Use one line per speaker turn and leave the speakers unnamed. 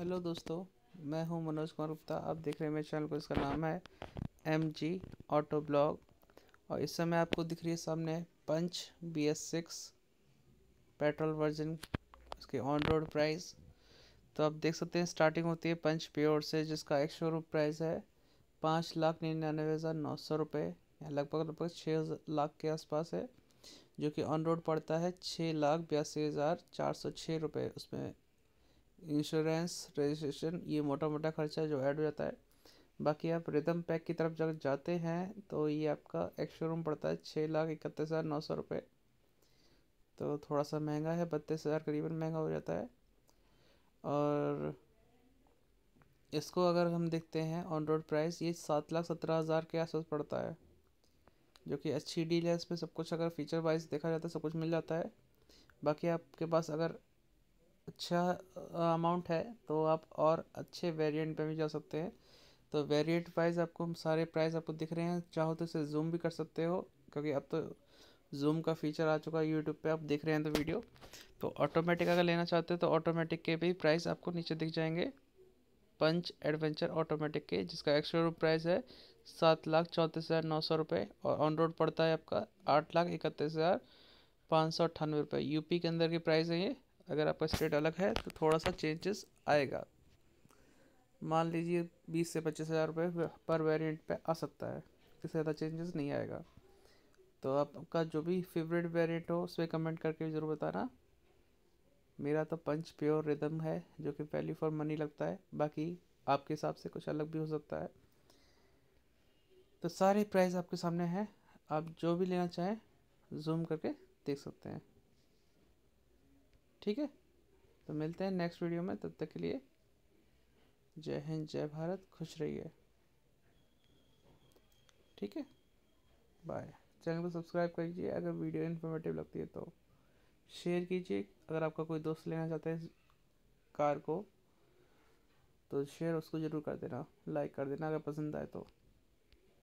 hello दोस्तों मैं हूं मनोज कुमार गुप्ता आप देख रहे हैं मेरे चैनल को इसका नाम है एम जी ऑटो ब्लॉग और इस समय आपको दिख रही है सामने Punch B S six petrol version उसके ऑन रोड प्राइस तो आप देख सकते हैं स्टार्टिंग होती है पंच प्योर से जिसका एक शो प्राइस है पाँच लाख निन्यानवे हज़ार नौ सौ रुपये लगभग लगभग छः लाख के आसपास है जो कि ऑन रोड पड़ता है छः लाख बयासी हज़ार चार सौ छः रुपये उसमें इंश्योरेंस रजिस्ट्रेशन ये मोटा मोटा खर्चा जो ऐड हो जाता है बाकी आप रिदम पैक की तरफ जब जाते हैं तो ये आपका एक शोरूम पड़ता है छः लाख इकतीस हज़ार नौ सौ रुपये तो थोड़ा सा महंगा है बत्तीस हज़ार करीबन महंगा हो जाता है और इसको अगर हम देखते हैं ऑन रोड प्राइस ये सात लाख सत्रह हज़ार के आसपास पड़ता है जो कि अच्छी डील है इसमें सब कुछ अगर फीचर वाइज देखा जाता है सब कुछ मिल जाता है बाकी आपके पास अगर अच्छा अमाउंट है तो आप और अच्छे वेरिएंट पे भी जा सकते हैं तो वेरिएंट प्राइस आपको सारे प्राइस आपको दिख रहे हैं चाहो तो इसे जूम भी कर सकते हो क्योंकि अब तो जूम का फीचर आ चुका है यूट्यूब पे आप देख रहे हैं तो वीडियो तो ऑटोमेटिक अगर लेना चाहते हो तो ऑटोमेटिक के भी प्राइस आपको नीचे दिख जाएंगे पंच एडवेंचर ऑटोमेटिक के जिसका एक्स्ट्रा रूप प्राइस है सात लाख चौंतीस हज़ार नौ सौ रुपये और ऑन रोड पड़ता है आपका आठ लाख इकतीस हज़ार पाँच सौ अट्ठानवे रुपये यूपी के अंदर की प्राइस है ये अगर आपका स्टेट अलग है तो थोड़ा सा चेंजेस आएगा मान लीजिए बीस से पच्चीस हज़ार रुपये पर वेरिएंट पे आ सकता है इससे ज़्यादा चेंजेस नहीं आएगा तो आपका जो भी फेवरेट वेरिएंट हो उस पर कमेंट करके ज़रूर बताना मेरा तो पंच प्योर रिदम है जो कि वैल्यू फॉर मनी लगता है बाकी आपके हिसाब से कुछ अलग भी हो सकता है तो सारे प्राइस आपके सामने हैं आप जो भी लेना चाहें जूम करके देख सकते हैं ठीक है तो मिलते हैं नेक्स्ट वीडियो में तब तक के लिए जय हिंद जय भारत खुश रहिए ठीक है बाय चैनल को सब्सक्राइब लीजिए अगर वीडियो इन्फॉर्मेटिव लगती है तो शेयर कीजिए अगर आपका कोई दोस्त लेना चाहता है कार को तो शेयर उसको ज़रूर कर देना लाइक कर देना अगर पसंद आए तो